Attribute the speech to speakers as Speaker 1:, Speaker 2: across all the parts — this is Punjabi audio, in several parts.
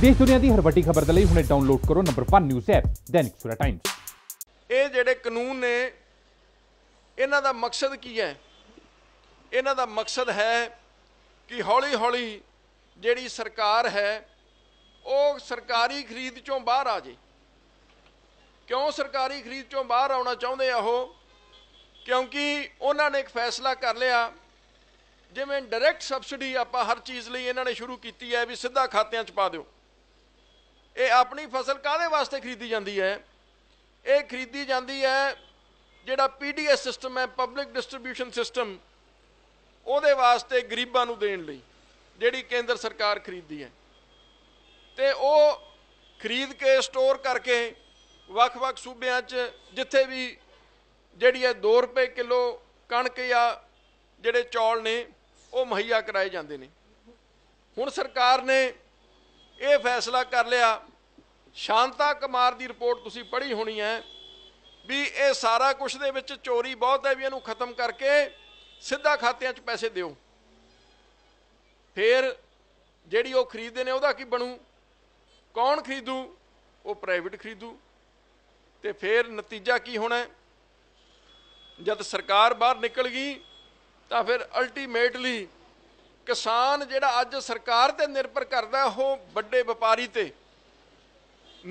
Speaker 1: ਦੇਸ਼ ਦੁਨੀਆ ਦੀ ਹਰ ਵੱਡੀ ਖਬਰ ਦੇ ਲਈ ਹੁਣੇ ਡਾਊਨਲੋਡ ਕਰੋ ਨੰਬਰ 1 ਨਿਊਜ਼ ਐਪ ਦੈਨਿਕ ਸੁਰਾ ਟਾਈਮਸ ਇਹ ਜਿਹੜੇ ਕਾਨੂੰਨ ਨੇ ਇਹਨਾਂ ਦਾ ਮਕਸਦ ਕੀ ਹੈ ਇਹਨਾਂ ਦਾ ਮਕਸਦ ਹੈ ਕਿ ਹੌਲੀ-ਹੌਲੀ ਜਿਹੜੀ ਸਰਕਾਰ ਹੈ ਉਹ ਸਰਕਾਰੀ ਖਰੀਦ ਚੋਂ ਬਾਹਰ ਆ ਜੇ ਕਿਉਂ ਸਰਕਾਰੀ ਖਰੀਦ ਚੋਂ ਬਾਹਰ ਆਉਣਾ ਚਾਹੁੰਦੇ ਆ ਉਹ ਕਿਉਂਕਿ ਉਹਨਾਂ ਨੇ ਇੱਕ ਫੈਸਲਾ ਕਰ ਲਿਆ ਜਿਵੇਂ ਡਾਇਰੈਕਟ ਸਬਸਿਡੀ ਆਪਾਂ ਹਰ ਚੀਜ਼ ਲਈ ਇਹਨਾਂ ਨੇ ਸ਼ੁਰੂ ਕੀਤੀ ਹੈ ਵੀ ਸਿੱਧਾ ਖਾਤਿਆਂ 'ਚ ਪਾ ਦਿਓ ਇਹ ਆਪਣੀ ਫਸਲ ਕਾਦੇ ਵਾਸਤੇ ਖਰੀਦੀ ਜਾਂਦੀ ਹੈ ਇਹ ਖਰੀਦੀ ਜਾਂਦੀ ਹੈ ਜਿਹੜਾ ਪੀਡੀਐਸ ਸਿਸਟਮ ਹੈ ਪਬਲਿਕ ਡਿਸਟ੍ਰੀਬਿਊਸ਼ਨ ਸਿਸਟਮ ਉਹਦੇ ਵਾਸਤੇ ਗਰੀਬਾਂ ਨੂੰ ਦੇਣ ਲਈ ਜਿਹੜੀ ਕੇਂਦਰ ਸਰਕਾਰ ਖਰੀਦੀ ਹੈ ਤੇ ਉਹ ਖਰੀਦ ਕੇ ਸਟੋਰ ਕਰਕੇ ਵੱਖ-ਵੱਖ ਸੂਬਿਆਂ 'ਚ ਜਿੱਥੇ ਵੀ ਜਿਹੜੀ ਹੈ 2 ਰੁਪਏ ਕਿਲੋ ਕਣਕ ਜਾਂ ਜਿਹੜੇ ਚੌਲ ਨੇ ਉਹ ਮਹੱਈਆ ਕਰਾਏ ਜਾਂਦੇ ਨੇ ਹੁਣ ਸਰਕਾਰ ਨੇ ਇਹ ਫੈਸਲਾ ਕਰ ਲਿਆ ਸ਼ਾਂਤਾ ਕੁਮਾਰ ਦੀ ਰਿਪੋਰਟ ਤੁਸੀਂ ਪੜ੍ਹੀ ਹੋਣੀ ਹੈ ਵੀ ਇਹ ਸਾਰਾ ਕੁਝ ਦੇ ਵਿੱਚ ਚੋਰੀ ਬਹੁਤ ਹੈ ਵੀ ਇਹਨੂੰ ਖਤਮ ਕਰਕੇ ਸਿੱਧਾ ਖਾਤਿਆਂ 'ਚ ਪੈਸੇ ਦਿਓ ਫਿਰ ਜਿਹੜੀ ਉਹ ਖਰੀਦਦੇ ਨੇ ਉਹਦਾ ਕੀ ਬਣੂ ਕੌਣ ਖਰੀਦੂ ਉਹ ਪ੍ਰਾਈਵੇਟ ਖਰੀਦੂ ਤੇ ਫਿਰ ਨਤੀਜਾ ਕੀ ਹੋਣਾ ਜਦ ਸਰਕਾਰ ਬਾਹਰ ਨਿਕਲ ਗਈ ਤਾਂ ਫਿਰ ਅਲਟੀਮੇਟਲੀ ਕਿਸਾਨ ਜਿਹੜਾ ਅੱਜ ਸਰਕਾਰ ਤੇ ਨਿਰਭਰ ਕਰਦਾ ਉਹ ਵੱਡੇ ਵਪਾਰੀ ਤੇ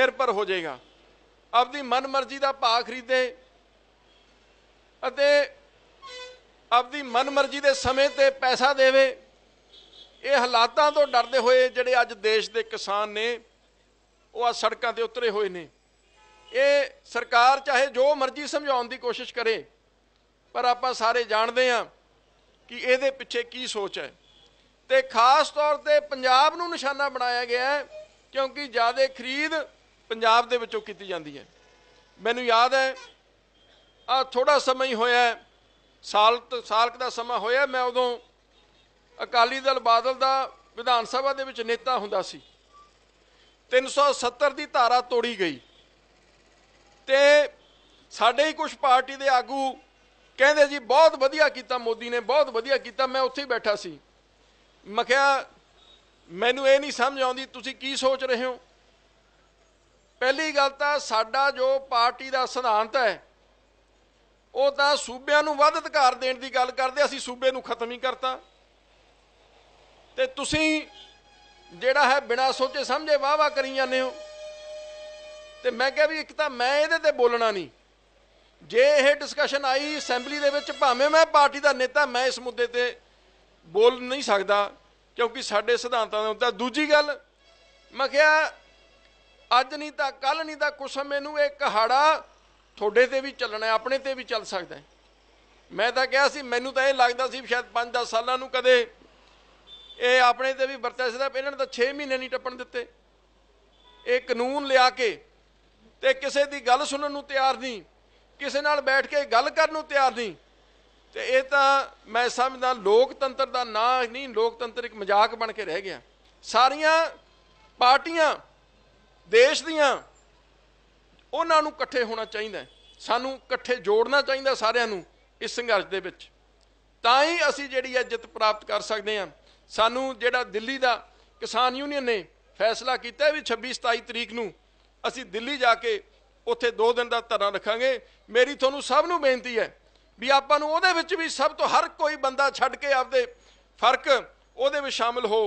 Speaker 1: ਨਿਰਭਰ ਹੋ ਜਾਏਗਾ ਆਪਦੀ ਮਨਮਰਜ਼ੀ ਦਾ ਭਾਅ ਖਰੀਦੇ ਅਤੇ ਆਪਦੀ ਮਨਮਰਜ਼ੀ ਦੇ ਸਮੇਂ ਤੇ ਪੈਸਾ ਦੇਵੇ ਇਹ ਹਾਲਾਤਾਂ ਤੋਂ ਡਰਦੇ ਹੋਏ ਜਿਹੜੇ ਅੱਜ ਦੇਸ਼ ਦੇ ਕਿਸਾਨ ਨੇ ਉਹ ਆ ਸੜਕਾਂ ਤੇ ਉਤਰੇ ਹੋਏ ਨੇ ਇਹ ਸਰਕਾਰ ਚਾਹੇ ਜੋ ਮਰਜ਼ੀ ਸਮਝਾਉਣ ਦੀ ਕੋਸ਼ਿਸ਼ ਕਰੇ ਪਰ ਆਪਾਂ ਸਾਰੇ ਜਾਣਦੇ ਹਾਂ ਕਿ ਇਹਦੇ ਪਿੱਛੇ ਕੀ ਸੋਚ ਹੈ ਤੇ ਖਾਸ ਤੌਰ ਤੇ ਪੰਜਾਬ ਨੂੰ ਨਿਸ਼ਾਨਾ ਬਣਾਇਆ ਗਿਆ ਹੈ ਕਿਉਂਕਿ ਜਿਆਦਾ ਖਰੀਦ ਪੰਜਾਬ ਦੇ ਵਿੱਚੋਂ ਕੀਤੀ ਜਾਂਦੀ ਹੈ ਮੈਨੂੰ ਯਾਦ ਹੈ ਆ ਥੋੜਾ ਸਮਾਂ ਹੀ ਹੋਇਆ ਸਾਲ ਸਾਲਕ ਦਾ ਸਮਾਂ ਹੋਇਆ ਮੈਂ ਉਦੋਂ ਅਕਾਲੀ ਦਲ ਬਾਦਲ ਦਾ ਵਿਧਾਨ ਸਭਾ ਦੇ ਵਿੱਚ ਨੇਤਾ ਹੁੰਦਾ ਸੀ 370 ਦੀ ਧਾਰਾ ਤੋੜੀ ਗਈ ਤੇ ਸਾਡੇ ਹੀ ਕੁਝ ਪਾਰਟੀ ਦੇ ਆਗੂ ਕਹਿੰਦੇ ਜੀ ਬਹੁਤ ਵਧੀਆ ਕੀਤਾ ਮੋਦੀ ਨੇ ਬਹੁਤ ਵਧੀਆ ਕੀਤਾ ਮੈਂ ਉੱਥੇ ਹੀ ਬੈਠਾ ਸੀ ਮੈਂ ਕਿਹਾ ਮੈਨੂੰ ਇਹ ਨਹੀਂ ਸਮਝ ਆਉਂਦੀ ਤੁਸੀਂ ਕੀ ਸੋਚ ਰਹੇ ਹੋ ਪਹਿਲੀ ਗੱਲ ਤਾਂ ਸਾਡਾ ਜੋ ਪਾਰਟੀ ਦਾ ਸਿਧਾਂਤ ਹੈ ਉਹ ਤਾਂ ਸੂਬਿਆਂ ਨੂੰ ਵੱਧ ਅਧਿਕਾਰ ਦੇਣ ਦੀ ਗੱਲ ਕਰਦੇ ਅਸੀਂ ਸੂਬੇ ਨੂੰ ਖਤਮ ਹੀ ਕਰਤਾ ਤੇ ਤੁਸੀਂ ਜਿਹੜਾ ਹੈ ਬਿਨਾਂ ਸੋਚੇ ਸਮਝੇ ਵਾਵਾ ਕਰੀ ਜਾਂਦੇ ਹੋ ਤੇ ਮੈਂ ਕਿਹਾ ਵੀ ਇੱਕ ਤਾਂ ਮੈਂ ਇਹਦੇ ਤੇ ਬੋਲਣਾ ਨਹੀਂ ਜੇ ਇਹ ਡਿਸਕਸ਼ਨ ਆਈ ਅਸੈਂਬਲੀ ਦੇ ਵਿੱਚ ਭਾਵੇਂ ਮੈਂ ਪਾਰਟੀ ਦਾ ਨੇਤਾ ਮੈਂ ਇਸ ਮੁੱਦੇ ਤੇ ਬੋਲ ਨਹੀਂ ਸਕਦਾ ਕਿਉਂਕਿ ਸਾਡੇ ਸਿਧਾਂਤਾਂ ਦੇ ਉੱਤੇ ਦੂਜੀ ਗੱਲ ਮੈਂ ਕਿਹਾ ਅੱਜ ਨਹੀਂ ਤਾਂ ਕੱਲ ਨਹੀਂ ਤਾਂ ਕੁਛ ਮੈਨੂੰ ਇਹ ਕਹਾੜਾ ਤੁਹਾਡੇ ਤੇ ਵੀ ਚੱਲਣਾ ਆਪਣੇ ਤੇ ਵੀ ਚੱਲ ਸਕਦਾ ਮੈਂ ਤਾਂ ਕਿਹਾ ਸੀ ਮੈਨੂੰ ਤਾਂ ਇਹ ਲੱਗਦਾ ਸੀ ਸ਼ਾਇਦ 5-10 ਸਾਲਾਂ ਨੂੰ ਕਦੇ ਇਹ ਆਪਣੇ ਤੇ ਵੀ ਵਰਤਿਆ ਸੀ ਤਾਂ ਇਹਨਾਂ ਨੇ ਤਾਂ 6 ਮਹੀਨੇ ਨਹੀਂ ਟੱਪਣ ਦਿੱਤੇ ਇਹ ਕਾਨੂੰਨ ਲਿਆ ਕੇ ਤੇ ਕਿਸੇ ਦੀ ਗੱਲ ਸੁਣਨ ਨੂੰ ਤਿਆਰ ਨਹੀਂ ਕਿਸੇ ਨਾਲ ਬੈਠ ਕੇ ਗੱਲ ਕਰਨ ਨੂੰ ਤਿਆਰ ਨਹੀਂ ਤੇ ਇਹ ਤਾਂ ਮੈਂ ਸਮਝਦਾ ਲੋਕਤੰਤਰ ਦਾ ਨਾਂ ਨਹੀਂ ਲੋਕਤੰਤਰ ਇੱਕ ਮਜ਼ਾਕ ਬਣ ਕੇ ਰਹਿ ਗਿਆ ਸਾਰੀਆਂ ਪਾਰਟੀਆਂ ਦੇਸ਼ ਦੀਆਂ ਉਹਨਾਂ ਨੂੰ ਇਕੱਠੇ ਹੋਣਾ ਚਾਹੀਦਾ ਸਾਨੂੰ ਇਕੱਠੇ ਜੋੜਨਾ ਚਾਹੀਦਾ ਸਾਰਿਆਂ ਨੂੰ ਇਸ ਸੰਘਰਸ਼ ਦੇ ਵਿੱਚ ਤਾਂ ਹੀ ਅਸੀਂ ਜਿਹੜੀ ਹੈ ਜਿੱਤ ਪ੍ਰਾਪਤ ਕਰ ਸਕਦੇ ਹਾਂ ਸਾਨੂੰ ਜਿਹੜਾ ਦਿੱਲੀ ਦਾ ਕਿਸਾਨ ਯੂਨੀਅਨ ਨੇ ਫੈਸਲਾ ਕੀਤਾ ਵੀ 26 27 ਤਰੀਕ ਨੂੰ ਅਸੀਂ ਦਿੱਲੀ ਜਾ ਕੇ ਉੱਥੇ 2 ਦਿਨ ਦਾ ਧਰਨਾ ਰੱਖਾਂਗੇ ਮੇਰੀ ਤੁਹਾਨੂੰ ਸਭ ਨੂੰ ਬੇਨਤੀ ਹੈ ਵੀ ਆਪਾਂ ਨੂੰ ਉਹਦੇ ਵਿੱਚ ਵੀ ਸਭ ਤੋਂ ਹਰ ਕੋਈ ਬੰਦਾ ਛੱਡ ਕੇ ਆਪਦੇ ਫਰਕ ਉਹਦੇ ਵਿੱਚ ਸ਼ਾਮਲ ਹੋ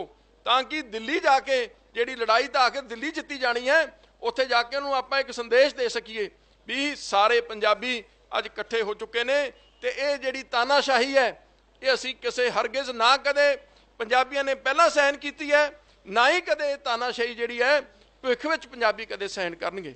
Speaker 1: ਤਾਂ ਕਿ ਦਿੱਲੀ ਜਾ ਕੇ ਜਿਹੜੀ ਲੜਾਈ ਤਾਂ ਆਖਿਰ ਦਿੱਲੀ ਜਿੱਤੀ ਜਾਣੀ ਹੈ ਉੱਥੇ ਜਾ ਕੇ ਉਹਨੂੰ ਆਪਾਂ ਇੱਕ ਸੰਦੇਸ਼ ਦੇ ਸਕੀਏ ਵੀ ਸਾਰੇ ਪੰਜਾਬੀ ਅੱਜ ਇਕੱਠੇ ਹੋ ਚੁੱਕੇ ਨੇ ਤੇ ਇਹ ਜਿਹੜੀ ਤਾਨਾਸ਼ਾਹੀ ਹੈ ਇਹ ਅਸੀਂ ਕਿਸੇ ਹਰਗਿਜ਼ ਨਾ ਕਦੇ ਪੰਜਾਬੀਆਂ ਨੇ ਪਹਿਲਾਂ ਸਹਿਨ ਕੀਤੀ ਹੈ ਨਾ ਹੀ ਕਦੇ ਇਹ ਤਾਨਾਸ਼ਾਹੀ ਜਿਹੜੀ ਹੈ ਭਵਿੱਖ ਵਿੱਚ ਪੰਜਾਬੀ ਕਦੇ ਸਹਿਨ ਕਰਨਗੇ